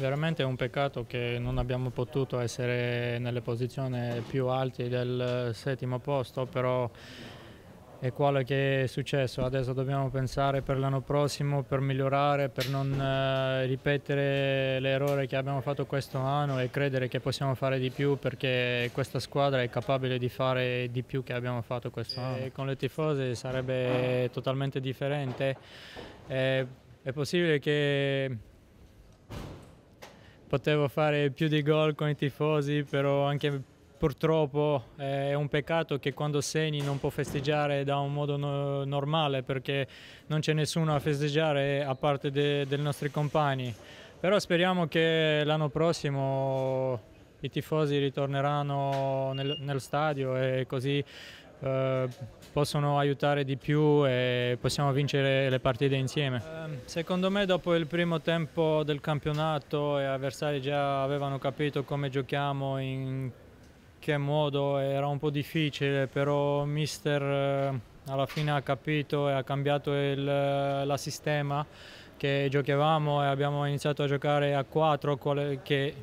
Veramente è un peccato che non abbiamo potuto essere nelle posizioni più alte del settimo posto, però è quello che è successo. Adesso dobbiamo pensare per l'anno prossimo, per migliorare, per non eh, ripetere l'errore che abbiamo fatto questo anno e credere che possiamo fare di più perché questa squadra è capabile di fare di più che abbiamo fatto questo anno. E con le tifose sarebbe totalmente differente. Eh, è possibile che potevo fare più di gol con i tifosi, però anche purtroppo eh, è un peccato che quando segni non può festeggiare da un modo no normale perché non c'è nessuno a festeggiare a parte dei nostri compagni. Però speriamo che l'anno prossimo i tifosi ritorneranno nel, nel stadio e così eh, possono aiutare di più e possiamo vincere le partite insieme. Ehm, secondo me dopo il primo tempo del campionato gli avversari già avevano capito come giochiamo, in che modo, era un po' difficile, però mister eh, alla fine ha capito e ha cambiato il eh, la sistema che giocavamo e abbiamo iniziato a giocare a 4 che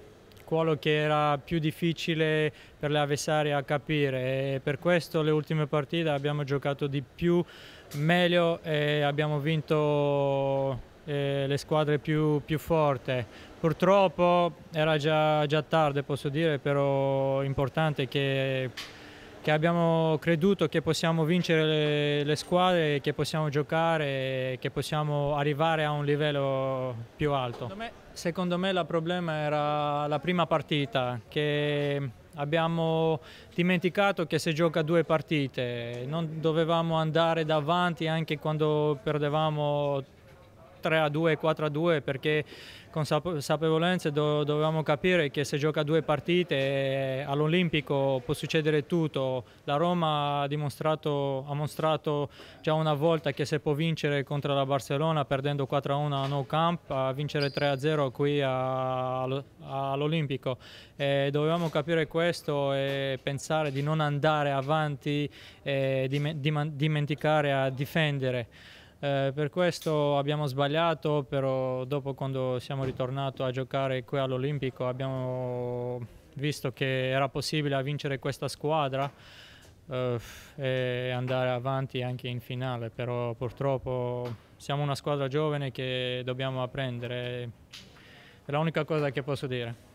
squalo che era più difficile per le avversarie a capire e per questo le ultime partite abbiamo giocato di più, meglio e abbiamo vinto eh, le squadre più, più forti. Purtroppo era già, già tardi posso dire, però è importante che che abbiamo creduto che possiamo vincere le, le squadre, che possiamo giocare, che possiamo arrivare a un livello più alto. Secondo me, il problema era la prima partita, che abbiamo dimenticato che si gioca due partite, non dovevamo andare davanti anche quando perdevamo 3 a 2 4 a 2 perché con consapevolezza do, dovevamo capire che se gioca due partite eh, all'Olimpico può succedere tutto. La Roma ha dimostrato, ha mostrato già una volta che se può vincere contro la Barcellona perdendo 4 a 1 a No Camp, a vincere 3 a 0 qui all'Olimpico. Eh, dovevamo capire questo e pensare di non andare avanti eh, e dimenticare a difendere. Eh, per questo abbiamo sbagliato, però dopo quando siamo ritornati a giocare qui all'Olimpico abbiamo visto che era possibile vincere questa squadra eh, e andare avanti anche in finale, però purtroppo siamo una squadra giovane che dobbiamo apprendere, è l'unica cosa che posso dire.